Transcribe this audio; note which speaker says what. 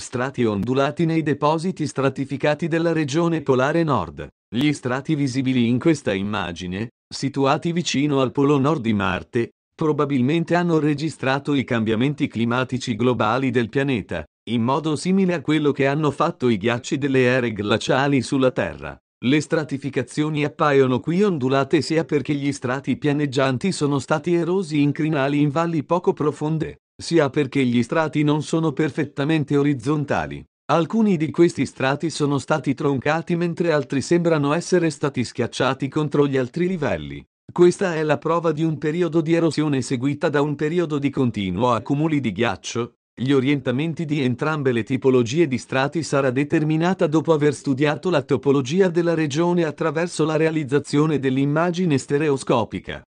Speaker 1: strati ondulati nei depositi stratificati della regione polare nord. Gli strati visibili in questa immagine, situati vicino al polo nord di Marte, probabilmente hanno registrato i cambiamenti climatici globali del pianeta, in modo simile a quello che hanno fatto i ghiacci delle ere glaciali sulla Terra. Le stratificazioni appaiono qui ondulate sia perché gli strati pianeggianti sono stati erosi in crinali in valli poco profonde, sia perché gli strati non sono perfettamente orizzontali. Alcuni di questi strati sono stati troncati mentre altri sembrano essere stati schiacciati contro gli altri livelli. Questa è la prova di un periodo di erosione seguita da un periodo di continuo accumuli di ghiaccio. Gli orientamenti di entrambe le tipologie di strati sarà determinata dopo aver studiato la topologia della regione attraverso la realizzazione dell'immagine stereoscopica.